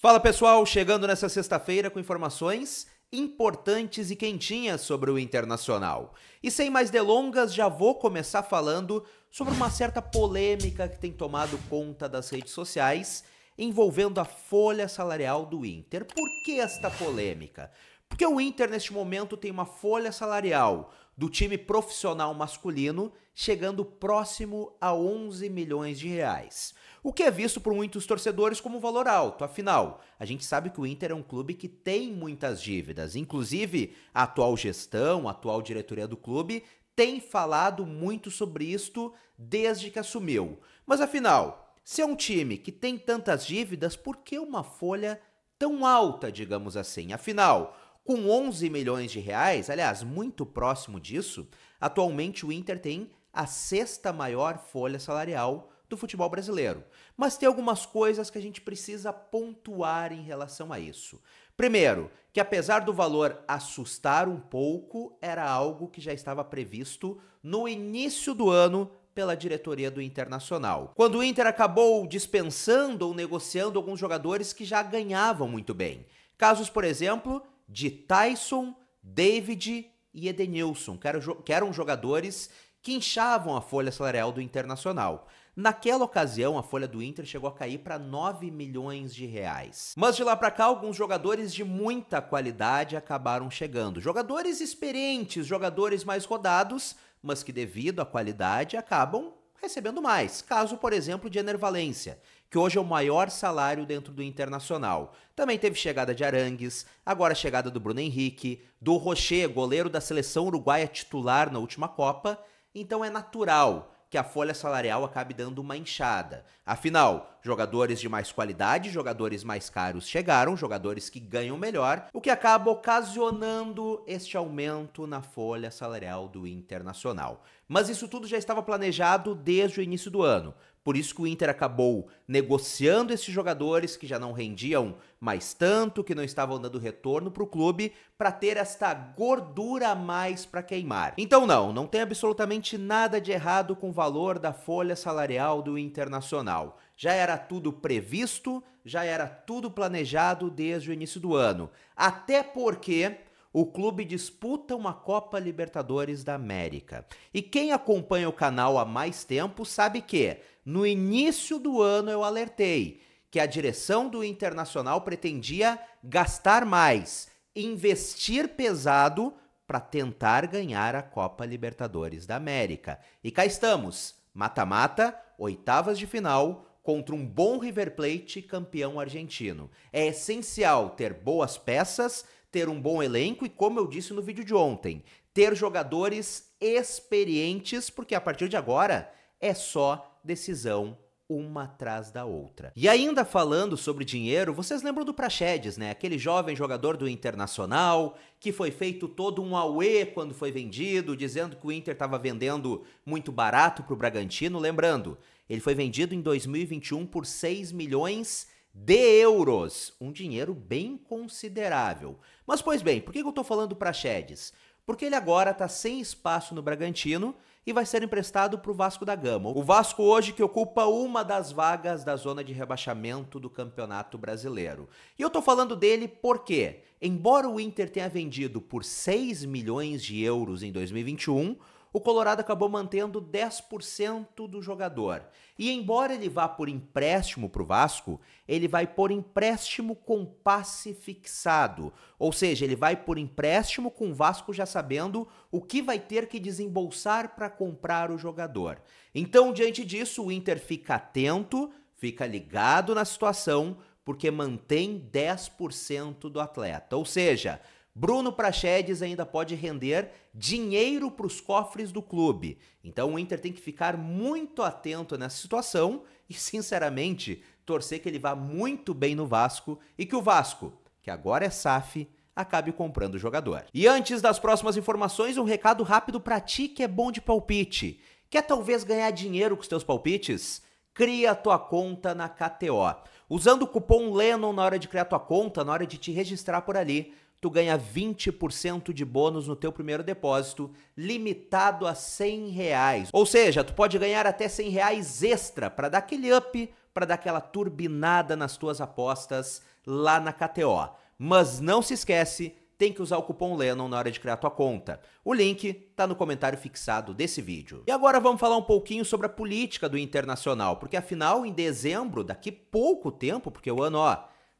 Fala pessoal, chegando nessa sexta-feira com informações importantes e quentinhas sobre o internacional. E sem mais delongas, já vou começar falando sobre uma certa polêmica que tem tomado conta das redes sociais envolvendo a folha salarial do Inter. Por que esta polêmica? Porque o Inter neste momento tem uma folha salarial do time profissional masculino, chegando próximo a 11 milhões de reais. O que é visto por muitos torcedores como valor alto, afinal, a gente sabe que o Inter é um clube que tem muitas dívidas, inclusive a atual gestão, a atual diretoria do clube tem falado muito sobre isto desde que assumiu. Mas afinal, se é um time que tem tantas dívidas, por que uma folha tão alta, digamos assim? Afinal, com 11 milhões de reais, aliás, muito próximo disso, atualmente o Inter tem a sexta maior folha salarial do futebol brasileiro. Mas tem algumas coisas que a gente precisa pontuar em relação a isso. Primeiro, que apesar do valor assustar um pouco, era algo que já estava previsto no início do ano pela diretoria do Internacional. Quando o Inter acabou dispensando ou negociando alguns jogadores que já ganhavam muito bem. Casos, por exemplo, de Tyson, David e Edenilson, que eram jogadores que inchavam a folha salarial do Internacional. Naquela ocasião, a folha do Inter chegou a cair para 9 milhões de reais. Mas de lá para cá, alguns jogadores de muita qualidade acabaram chegando. Jogadores experientes, jogadores mais rodados, mas que devido à qualidade acabam recebendo mais. Caso, por exemplo, de Enervalência, que hoje é o maior salário dentro do Internacional. Também teve chegada de Arangues, agora chegada do Bruno Henrique, do Rocher, goleiro da seleção uruguaia titular na última Copa. Então é natural que a folha salarial acabe dando uma inchada. Afinal, Jogadores de mais qualidade, jogadores mais caros chegaram, jogadores que ganham melhor, o que acaba ocasionando este aumento na folha salarial do Internacional. Mas isso tudo já estava planejado desde o início do ano. Por isso que o Inter acabou negociando esses jogadores que já não rendiam mais tanto, que não estavam dando retorno para o clube, para ter esta gordura a mais para queimar. Então não, não tem absolutamente nada de errado com o valor da folha salarial do Internacional. Já era tudo previsto, já era tudo planejado desde o início do ano. Até porque o clube disputa uma Copa Libertadores da América. E quem acompanha o canal há mais tempo sabe que, no início do ano, eu alertei que a direção do Internacional pretendia gastar mais, investir pesado para tentar ganhar a Copa Libertadores da América. E cá estamos, mata-mata, oitavas de final, contra um bom River Plate campeão argentino. É essencial ter boas peças, ter um bom elenco e, como eu disse no vídeo de ontem, ter jogadores experientes, porque a partir de agora é só decisão uma atrás da outra. E ainda falando sobre dinheiro, vocês lembram do Praxedes, né? Aquele jovem jogador do Internacional que foi feito todo um auê quando foi vendido, dizendo que o Inter estava vendendo muito barato para o Bragantino. Lembrando, ele foi vendido em 2021 por 6 milhões de euros, um dinheiro bem considerável. Mas pois bem, por que eu estou falando do Praxedes? Porque ele agora está sem espaço no Bragantino e vai ser emprestado para o Vasco da Gama. O Vasco hoje que ocupa uma das vagas da zona de rebaixamento do Campeonato Brasileiro. E eu tô falando dele porque, embora o Inter tenha vendido por 6 milhões de euros em 2021, o Colorado acabou mantendo 10% do jogador. E embora ele vá por empréstimo para o Vasco, ele vai por empréstimo com passe fixado. Ou seja, ele vai por empréstimo com o Vasco já sabendo o que vai ter que desembolsar para comprar o jogador. Então, diante disso, o Inter fica atento, fica ligado na situação, porque mantém 10% do atleta. Ou seja, Bruno Praxedes ainda pode render dinheiro para os cofres do clube. Então o Inter tem que ficar muito atento nessa situação e, sinceramente, torcer que ele vá muito bem no Vasco e que o Vasco, que agora é SAF, acabe comprando o jogador. E antes das próximas informações, um recado rápido para ti que é bom de palpite. Quer talvez ganhar dinheiro com os teus palpites? Cria a tua conta na KTO. Usando o cupom LENON na hora de criar tua conta, na hora de te registrar por ali, tu ganha 20% de bônus no teu primeiro depósito, limitado a 100 reais. Ou seja, tu pode ganhar até 100 reais extra para dar aquele up, para dar aquela turbinada nas tuas apostas lá na KTO. Mas não se esquece, tem que usar o cupom Lennon na hora de criar tua conta. O link tá no comentário fixado desse vídeo. E agora vamos falar um pouquinho sobre a política do internacional, porque afinal, em dezembro, daqui pouco tempo, porque o ano, ó,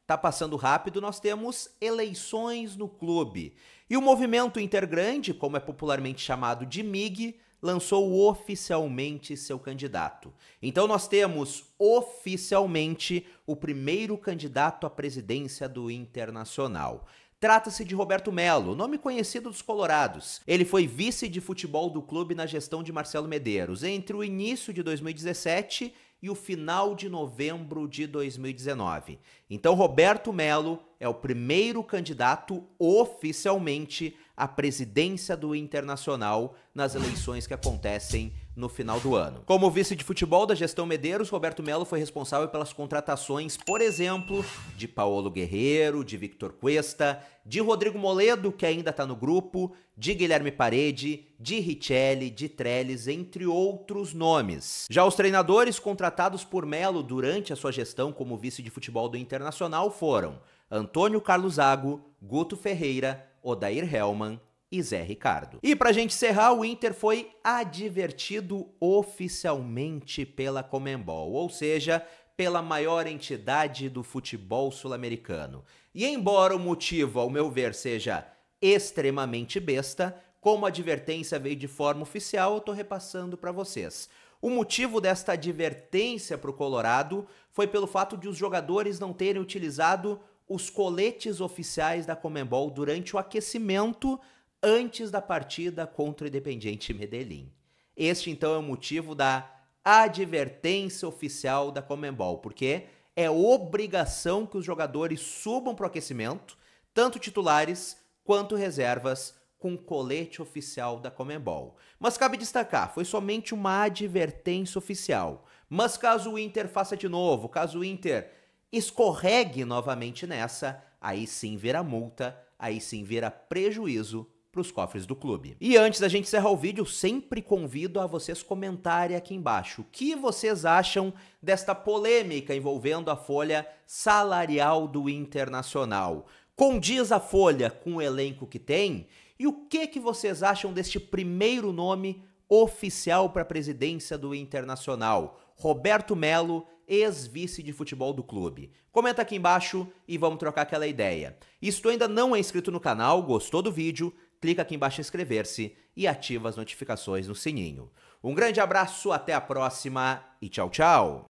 Tá passando rápido, nós temos eleições no clube. E o movimento Intergrande, como é popularmente chamado de MIG, lançou oficialmente seu candidato. Então nós temos oficialmente o primeiro candidato à presidência do Internacional. Trata-se de Roberto Melo, nome conhecido dos Colorados. Ele foi vice de futebol do clube na gestão de Marcelo Medeiros entre o início de 2017 e o final de novembro de 2019. Então, Roberto Melo é o primeiro candidato oficialmente à presidência do Internacional nas eleições que acontecem no final do ano. Como vice de futebol da gestão Medeiros, Roberto Melo foi responsável pelas contratações, por exemplo, de Paulo Guerreiro, de Victor Cuesta, de Rodrigo Moledo, que ainda está no grupo, de Guilherme Parede, de Richelli, de Trellis, entre outros nomes. Já os treinadores contratados por Melo durante a sua gestão como vice de futebol do Internacional foram Antônio Carlos Zago, Guto Ferreira, Odair Hellman, e Zé Ricardo. E para gente encerrar, o Inter foi advertido oficialmente pela Comembol, ou seja, pela maior entidade do futebol sul-americano. E embora o motivo, ao meu ver, seja extremamente besta, como a advertência veio de forma oficial, eu tô repassando para vocês. O motivo desta advertência para o Colorado foi pelo fato de os jogadores não terem utilizado os coletes oficiais da Comembol durante o aquecimento antes da partida contra o Independiente Medellín. Este então é o motivo da advertência oficial da Comembol, porque é obrigação que os jogadores subam para o aquecimento, tanto titulares quanto reservas, com colete oficial da Comembol. Mas cabe destacar, foi somente uma advertência oficial. Mas caso o Inter faça de novo, caso o Inter escorregue novamente nessa, aí sim vira multa, aí sim vira prejuízo para os cofres do clube. E antes da gente encerrar o vídeo, sempre convido a vocês comentarem aqui embaixo o que vocês acham desta polêmica envolvendo a folha salarial do Internacional. Condiz a folha com o elenco que tem? E o que que vocês acham deste primeiro nome oficial para a presidência do Internacional? Roberto Melo, ex-vice de futebol do clube. Comenta aqui embaixo e vamos trocar aquela ideia. E se tu ainda não é inscrito no canal, gostou do vídeo, clica aqui embaixo em inscrever-se e ativa as notificações no sininho. Um grande abraço, até a próxima e tchau, tchau!